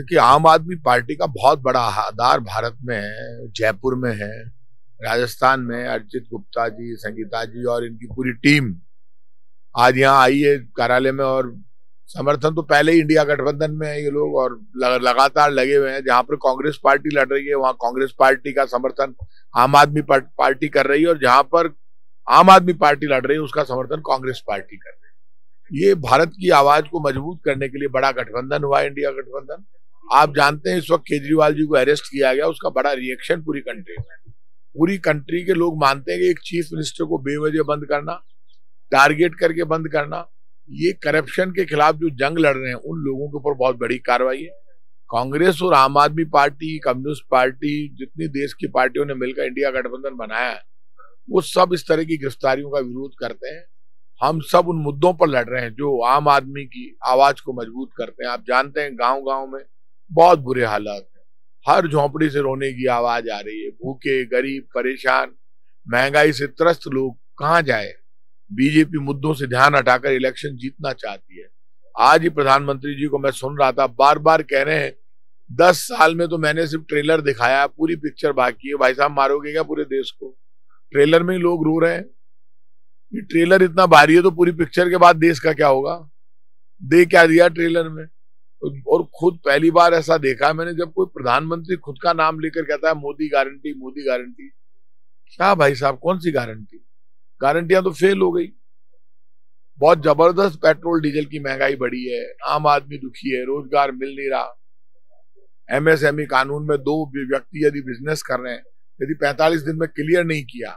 क्योंकि आम आदमी पार्टी का बहुत बड़ा आधार भारत में है जयपुर में है राजस्थान में अर्जित गुप्ता जी संगीता जी और इनकी पूरी टीम आज यहाँ आई है कार्यालय में और समर्थन तो पहले ही इंडिया गठबंधन में है ये लोग और लगातार लगे हुए हैं जहां पर कांग्रेस पार्टी लड़ रही है वहां कांग्रेस पार्टी का समर्थन आम आदमी पार्टी कर रही है और जहां पर आम आदमी पार्टी लड़ रही है उसका समर्थन कांग्रेस पार्टी कर रही है ये भारत की आवाज को मजबूत करने के लिए बड़ा गठबंधन हुआ इंडिया गठबंधन आप जानते हैं इस वक्त केजरीवाल जी को अरेस्ट किया गया उसका बड़ा रिएक्शन पूरी कंट्री में पूरी कंट्री के लोग मानते हैं कि एक चीफ मिनिस्टर को बेवजह बंद करना टारगेट करके बंद करना ये करप्शन के खिलाफ जो जंग लड़ रहे हैं उन लोगों के ऊपर बहुत बड़ी कार्रवाई है कांग्रेस और आम आदमी पार्टी कम्युनिस्ट पार्टी जितनी देश की पार्टियों ने मिलकर इंडिया गठबंधन बनाया है वो सब इस तरह की गिरफ्तारियों का विरोध करते हैं हम सब उन मुद्दों पर लड़ रहे हैं जो आम आदमी की आवाज को मजबूत करते हैं आप जानते हैं गांव गांव में बहुत बुरे हालात है हर झोंपड़ी से रोने की आवाज आ रही है भूखे गरीब परेशान महंगाई से त्रस्त लोग कहाँ जाए बीजेपी मुद्दों से ध्यान हटाकर इलेक्शन जीतना चाहती है आज ही प्रधानमंत्री जी को मैं सुन रहा था बार बार कह रहे हैं दस साल में तो मैंने सिर्फ ट्रेलर दिखाया पूरी पिक्चर बाकी है भाई साहब मारोगे क्या पूरे देश को ट्रेलर में ही लोग रो रहे हैं ये ट्रेलर इतना भारी है तो पूरी पिक्चर के बाद देश का क्या होगा दे क्या दिया ट्रेलर में और खुद पहली बार ऐसा देखा है मैंने जब कोई प्रधानमंत्री खुद का नाम लेकर कहता है मोदी गारंटी मोदी गारंटी क्या भाई साहब कौन सी गारंटी गारंटियां तो फेल हो गई बहुत जबरदस्त पेट्रोल डीजल की महंगाई बढ़ी है आम आदमी दुखी है रोजगार मिल नहीं रहा एमएसएमई कानून में दो व्यक्ति यदि बिजनेस कर रहे हैं यदि 45 दिन में क्लियर नहीं किया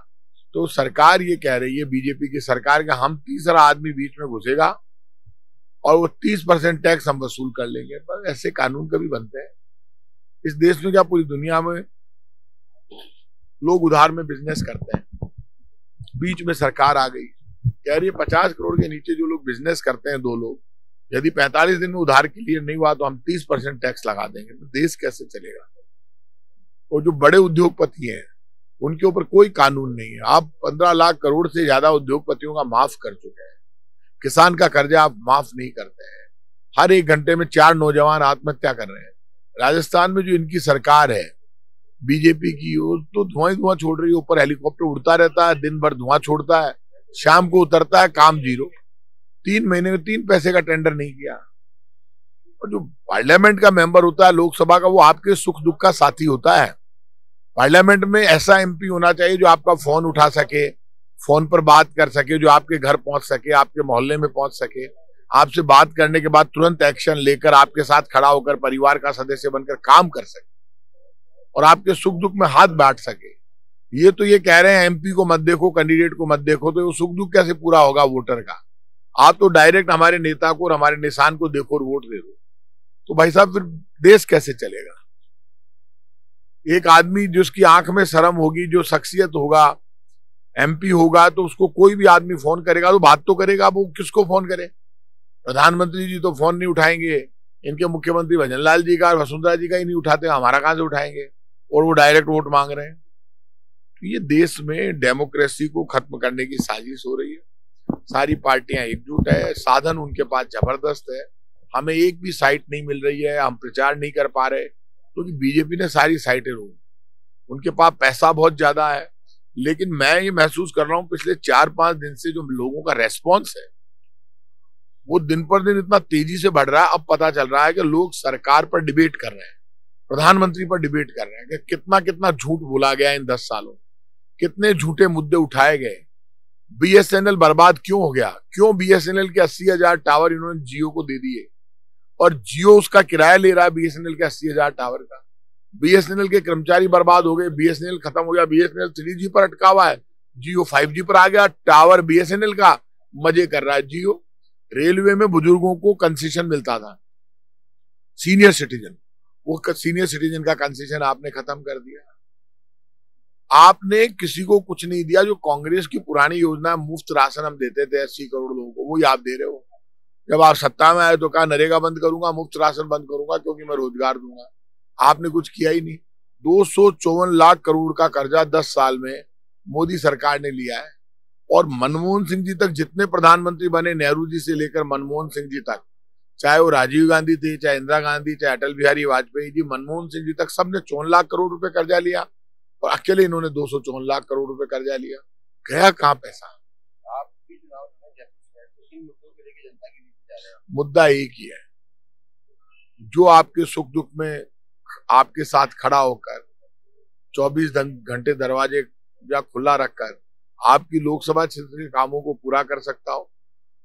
तो सरकार ये कह रही है बीजेपी की सरकार का हम तीसरा आदमी बीच में घुसेगा और वो तीस परसेंट टैक्स हम वसूल कर लेंगे पर ऐसे कानून कभी बनते हैं इस देश में क्या पूरी दुनिया में लोग उधार में बिजनेस करते हैं बीच में सरकार आ गई कह रही है पचास करोड़ के नीचे जो लोग बिजनेस करते हैं दो लोग यदि पैंतालीस दिन में उधार के लिए नहीं हुआ तो हम तीस परसेंट टैक्स लगा देंगे तो देश कैसे चलेगा और जो बड़े उद्योगपति हैं उनके ऊपर कोई कानून नहीं है आप पंद्रह लाख करोड़ से ज्यादा उद्योगपतियों का माफ कर चुके हैं किसान का कर्जा आप माफ नहीं करते हैं हर एक घंटे में चार नौजवान आत्महत्या कर रहे हैं राजस्थान में जो इनकी सरकार है बीजेपी की वो तो धुआं ही धुआं छोड़ रही है ऊपर हेलीकॉप्टर उड़ता रहता है दिन भर धुआं छोड़ता है शाम को उतरता है काम जीरो तीन महीने में तीन पैसे का टेंडर नहीं किया और जो पार्लियामेंट का मेंबर होता है लोकसभा का वो आपके सुख दुख का साथी होता है पार्लियामेंट में ऐसा एमपी होना चाहिए जो आपका फोन उठा सके फोन पर बात कर सके जो आपके घर पहुंच सके आपके मोहल्ले में पहुंच सके आपसे बात करने के बाद तुरंत एक्शन लेकर आपके साथ खड़ा होकर परिवार का सदस्य बनकर काम कर सके और आपके सुख दुख में हाथ बांट सके ये तो ये कह रहे हैं एमपी को मत देखो कैंडिडेट को मत देखो तो सुख दुख कैसे पूरा होगा वोटर का आप तो डायरेक्ट हमारे नेता को और हमारे निशान को देखो और वोट दे दो तो भाई साहब फिर देश कैसे चलेगा एक आदमी जिसकी आंख में शर्म होगी जो शख्सियत होगा एमपी होगा तो उसको कोई भी आदमी फोन करेगा तो बात तो करेगा वो किसको फोन करे प्रधानमंत्री जी तो फोन नहीं उठाएंगे इनके मुख्यमंत्री भजन लाल जी का और वसुंधरा जी का ही नहीं उठाते हमारा कहां से उठाएंगे और वो डायरेक्ट वोट मांग रहे हैं तो ये देश में डेमोक्रेसी को खत्म करने की साजिश हो रही है सारी पार्टियां एकजुट है साधन उनके पास जबरदस्त है हमें एक भी साइट नहीं मिल रही है हम प्रचार नहीं कर पा रहे क्योंकि तो बीजेपी ने सारी साइटें रोक उनके पास पैसा बहुत ज्यादा है लेकिन मैं ये महसूस कर रहा हूं पिछले चार पांच दिन से जो लोगों का रेस्पॉन्स है वो दिन पर दिन इतना तेजी से बढ़ रहा है अब पता चल रहा है कि लोग सरकार पर डिबेट कर रहे हैं प्रधानमंत्री पर डिबेट कर रहे हैं कि कितना कितना झूठ बोला गया इन दस सालों कितने झूठे मुद्दे उठाए गए बीएसएनएल बर्बाद क्यों हो गया क्यों बीएसएनएल के अस्सी हजार टावर इन्होंने जियो को दे दिए और जियो उसका किराया ले रहा है बीएसएनएल के अस्सी हजार टावर का बीएसएनएल के कर्मचारी बर्बाद हो गए बीएसएनएल खत्म हो गया बीएसएनएल थ्री जी पर अटका हुआ है जियो फाइव जी पर आ गया टावर बीएसएनएल का मजे कर रहा है जियो रेलवे में बुजुर्गों को कंसेशन मिलता था सीनियर सिटीजन वो सीनियर सिटीजन का कंसेशन आपने खत्म कर दिया आपने किसी को कुछ नहीं दिया जो कांग्रेस की पुरानी योजना मुफ्त राशन हम देते थे अस्सी करोड़ लोगों को वो याद दे रहे हो जब आप सत्ता में आए तो कहा नरेगा बंद करूंगा मुफ्त राशन बंद करूंगा क्योंकि मैं रोजगार दूंगा आपने कुछ किया ही नहीं दो लाख करोड़ का कर्जा दस साल में मोदी सरकार ने लिया है और मनमोहन सिंह जी तक जितने प्रधानमंत्री बने नेहरू जी से लेकर मनमोहन सिंह जी तक चाहे वो राजीव गांधी थे चाहे इंदिरा गांधी चाहे अटल बिहारी वाजपेयी जी मनमोहन सिंह जी तक सबने चौवन लाख करोड़ रुपए कर्जा लिया और अकेले इन्होंने दो सौ चौवन लाख करोड़ रुपए कर्जा लिया गया कहाँ पैसा मुद्दा एक ही है जो आपके सुख दुख में आपके साथ खड़ा होकर 24 घंटे दरवाजे या खुला रखकर आपकी लोकसभा क्षेत्र के कामों को पूरा कर सकता हो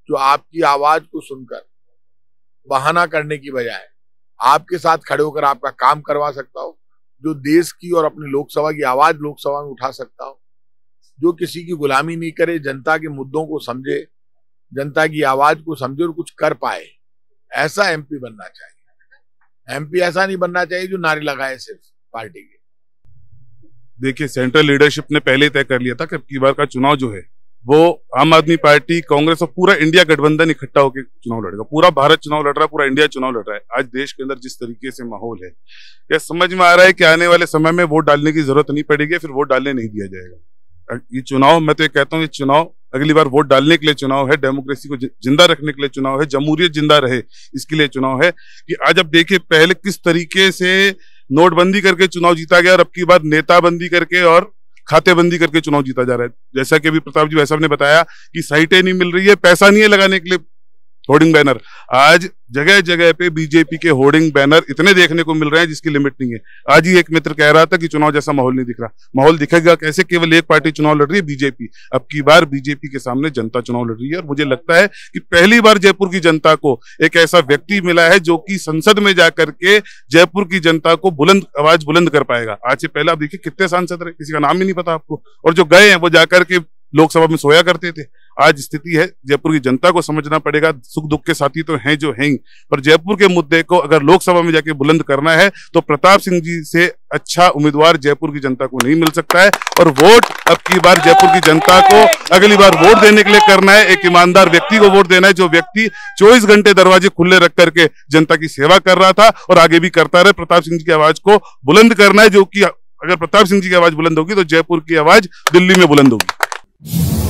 जो आपकी आवाज को सुनकर बहाना करने की बजाय आपके साथ खड़े होकर आपका काम करवा सकता हो जो देश की और अपनी लोकसभा की आवाज लोकसभा में उठा सकता हो जो किसी की गुलामी नहीं करे जनता के मुद्दों को समझे जनता की आवाज को समझे और कुछ कर पाए ऐसा एमपी बनना चाहिए एमपी ऐसा नहीं बनना चाहिए जो नारे लगाए सिर्फ पार्टी के देखिए सेंट्रल लीडरशिप ने पहले तय कर लिया था कि बार का चुनाव जो है वो आम आदमी पार्टी कांग्रेस और पूरा इंडिया गठबंधन इकट्ठा होकर चुनाव लड़ेगा पूरा भारत चुनाव लड़ रहा है पूरा इंडिया चुनाव लड़ रहा है आज देश के अंदर जिस तरीके से माहौल है यह समझ में आ रहा है कि आने वाले समय में वोट डालने की जरूरत नहीं पड़ेगी फिर वोट डालने नहीं दिया जाएगा ये चुनाव मैं तो ये कहता हूँ ये चुनाव अगली बार वोट डालने के लिए चुनाव है डेमोक्रेसी को जिंदा रखने के लिए चुनाव है जमहूरियत जिंदा रहे इसके लिए चुनाव है कि आज आप देखिए पहले किस तरीके से नोटबंदी करके चुनाव जीता गया और अब की बार नेताबंदी करके और खातेबंदी करके चुनाव जीता जा रहा है जैसा कि अभी प्रताप जी वैसा ने बताया कि साइटें नहीं मिल रही है पैसा नहीं है लगाने के लिए होर्डिंग बैनर आज जगह जगह पे बीजेपी के होर्डिंग बैनर इतने देखने को मिल रहे हैं जिसकी लिमिट नहीं है आज ही एक मित्र कह रहा था कि चुनाव जैसा माहौल नहीं दिख रहा माहौल दिखेगा कैसे केवल एक पार्टी चुनाव लड़ रही है बीजेपी अब की बार बीजेपी के सामने जनता चुनाव लड़ रही है और मुझे लगता है कि पहली बार जयपुर की जनता को एक ऐसा व्यक्ति मिला है जो कि संसद में जाकर के जयपुर की जनता को बुलंद आवाज बुलंद कर पाएगा आज से पहले आप देखिए कितने सांसद रहे किसी का नाम ही नहीं पता आपको और जो गए हैं वो जाकर के लोकसभा में सोया करते थे आज स्थिति है जयपुर की जनता को समझना पड़ेगा सुख दुख के साथी तो हैं जो हैं पर जयपुर के मुद्दे को अगर लोकसभा में जाके बुलंद करना है तो प्रताप सिंह जी से अच्छा उम्मीदवार जयपुर की जनता को नहीं मिल सकता है और वोट अब की बार जयपुर की जनता को अगली बार वोट देने के लिए करना है एक ईमानदार व्यक्ति को वोट देना है जो व्यक्ति चौबीस घंटे दरवाजे खुले रख करके जनता की सेवा कर रहा था और आगे भी करता रहे प्रताप सिंह जी की आवाज को बुलंद करना है जो कि अगर प्रताप सिंह जी की आवाज बुलंद होगी तो जयपुर की आवाज दिल्ली में बुलंद होगी